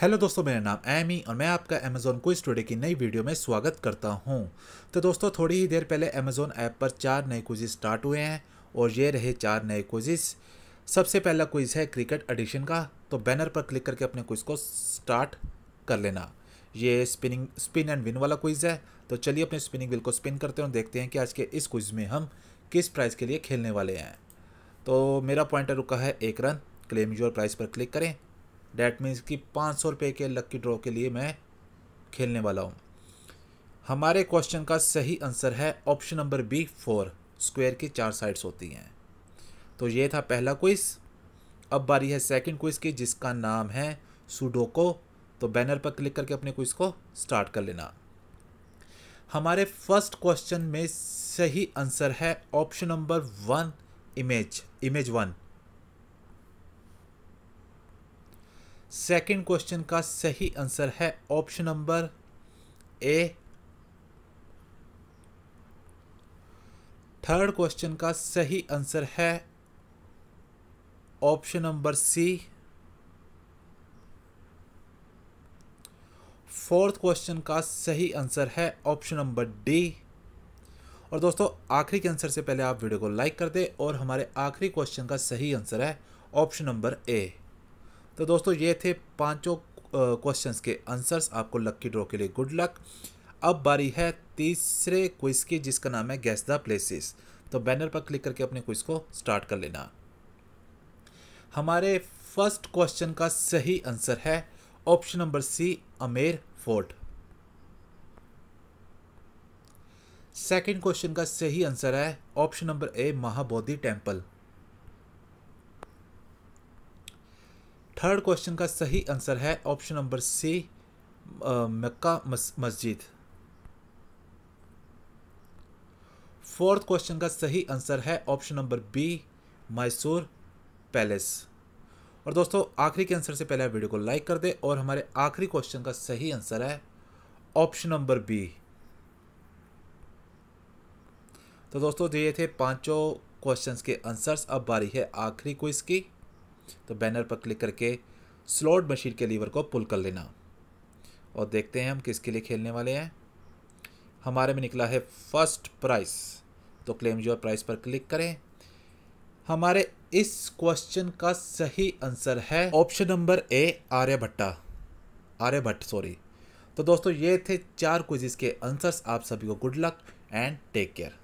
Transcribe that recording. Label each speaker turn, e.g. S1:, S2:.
S1: hello दोस्तों मेरा नाम एमी और मैं आपका अमेजोन को स्टूडियो की नई वीडियो में स्वागत करता हूं तो दोस्तों थोड़ी ही देर पहले अमेजोन ऐप पर चार नए क्विज़ स्टार्ट हुए हैं और ये रहे चार नए क्विज़ सबसे पहला क्विज़ है क्रिकेट एडिशन का तो बैनर पर क्लिक करके अपने क्विज़ को स्टार्ट कर लेना ये स्पिनिंग स्पिन एंड विन वाला क्विज़ है तो चलिए अपने स्पिनिंग बिल को स्पिन करते हैं और देखते हैं कि आज के इस क्विज़ में हम किस प्राइज़ के लिए खेलने वाले हैं तो मेरा पॉइंटर रुका है एक रन क्लेम यूर प्राइस पर क्लिक करें डैट मीन्स कि पाँच सौ रुपये के लक्की ड्रॉ के लिए मैं खेलने वाला हूँ हमारे क्वेश्चन का सही आंसर है option number B four square की चार साइड्स होती हैं तो ये था पहला क्विज अब बारी है सेकंड क्विज की जिसका नाम है सुडोको तो बैनर पर क्लिक करके अपने क्विज को स्टार्ट कर लेना हमारे फर्स्ट क्वेश्चन में सही आंसर है option number one image image one second question का सही आंसर है option number A third question का सही आंसर है option number C fourth question का सही आंसर है ऑप्शन नंबर डी और दोस्तों आखिरी के आंसर से पहले आप वीडियो को लाइक कर दें और हमारे आखिरी क्वेश्चन का सही आंसर है ऑप्शन नंबर ए तो दोस्तों ये थे पांचों क्वेश्चंस के आंसर्स आपको लक्की ड्रॉ के लिए गुड लक अब बारी है तीसरे क्विज़ की जिसका नाम है गैस द प्लेसेस तो बैनर पर क्लिक करके अपने क्विज़ को स्टार्ट कर लेना हमारे फर्स्ट क्वेश्चन का सही आंसर है option number C Amer fort second question का सही आंसर है option number A Mahabodhi temple third question का सही आंसर है ऑप्शन नंबर सी मक्का मस्जिद फोर्थ क्वेश्चन का सही आंसर है option number B Mysore palace और दोस्तों आखिरी के आंसर से पहले आप वीडियो को लाइक कर दे और हमारे आखिरी क्वेश्चन का सही आंसर है ऑप्शन नंबर बी तो दोस्तों ये थे पांचों क्वेश्चंस के आंसर्स अब बारी है आखिरी क्विज की तो बैनर पर क्लिक करके स्लॉट मशीन के लीवर को पुल कर लेना और देखते हैं हम किसके लिए खेलने वाले हैं हमारे में निकला है फर्स्ट प्राइस तो क्लेम जो प्राइस पर क्लिक करें हमारे इस क्वेश्चन का सही आंसर है option number A Aryabhatta Aryabhata sorry तो दोस्तों ये थे चार क्विजिस के आंसर्स आप सभी को good luck and take care